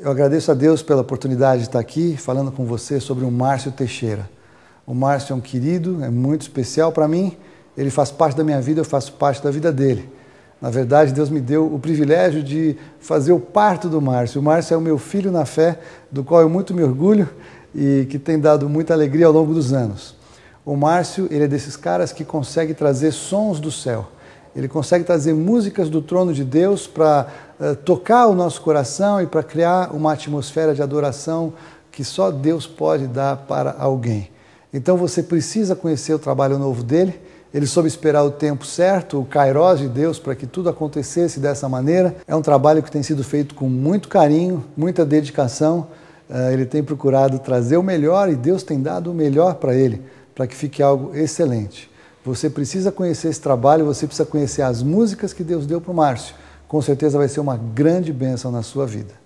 Eu agradeço a Deus pela oportunidade de estar aqui falando com você sobre o Márcio Teixeira. O Márcio é um querido, é muito especial para mim. Ele faz parte da minha vida, eu faço parte da vida dele. Na verdade, Deus me deu o privilégio de fazer o parto do Márcio. O Márcio é o meu filho na fé, do qual eu muito me orgulho e que tem dado muita alegria ao longo dos anos. O Márcio, ele é desses caras que consegue trazer sons do céu ele consegue trazer músicas do trono de Deus para uh, eh, tocar o nosso coração e para criar uma atmosfera de adoração que só Deus pode dar para alguém. Então você precisa conhecer o trabalho novo dele. Ele soube esperar o tempo certo, o cairós de Deus, para que tudo acontecesse dessa maneira. É um trabalho que tem sido feito com muito carinho, muita dedicação. Eh, ele tem procurado trazer o melhor e Deus tem dado o melhor para ele, para que fique algo excelente. Você precisa conhecer esse trabalho, você precisa conhecer as músicas que Deus deu para o Márcio. Com certeza vai ser uma grande bênção na sua vida.